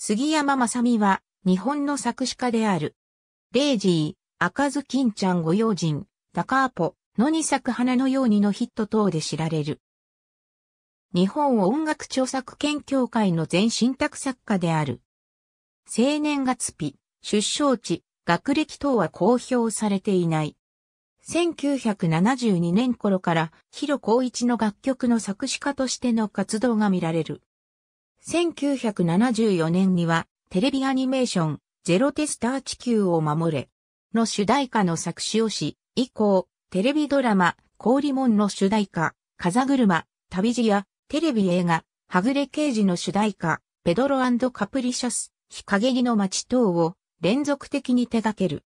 杉山正美は、日本の作詞家である。レイジー、赤ずきんちゃんご用心、高アポ、野に咲く花のようにのヒット等で知られる。日本音楽著作権協会の全信託作家である。青年月日、出生地、学歴等は公表されていない。1972年頃から、広光一の楽曲の作詞家としての活動が見られる。1974年には、テレビアニメーション、ゼロテスター地球を守れ、の主題歌の作詞をし、以降、テレビドラマ、氷門の主題歌、風車、旅路や、テレビ映画、はぐれ刑事の主題歌、ペドロカプリシャス、日陰りの街等を連続的に手掛ける。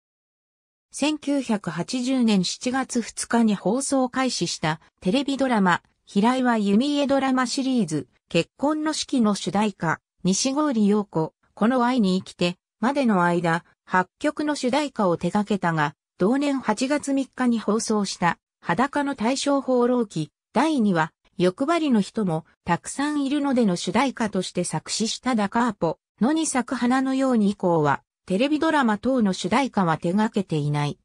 1980年7月2日に放送開始したテレビドラマ平井は弓江ドラマシリーズ、結婚の式の主題歌、西郡陽子、この愛に生きて、までの間、八曲の主題歌を手掛けたが、同年8月3日に放送した、裸の大正放浪記、第2話、欲張りの人もたくさんいるのでの主題歌として作詞したダカーポ、野に咲く花のように以降は、テレビドラマ等の主題歌は手掛けていない。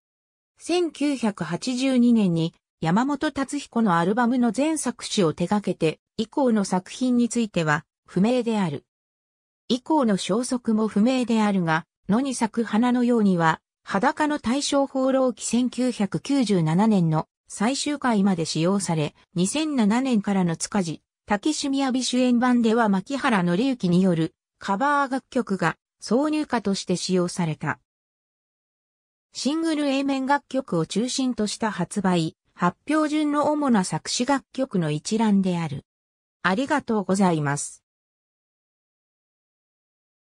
1982年に山本達彦のアルバムの全作詞を手掛けて、以降の作品については不明である。以降の消息も不明であるが、野に咲く花のようには、裸の大正放浪記1997年の最終回まで使用され、2007年からの塚地、竹趣味美主演版では牧原紀之によるカバー楽曲が挿入歌として使用された。シングル A 面楽曲を中心とした発売、発表順の主な作詞楽曲の一覧である。ありがとうございます。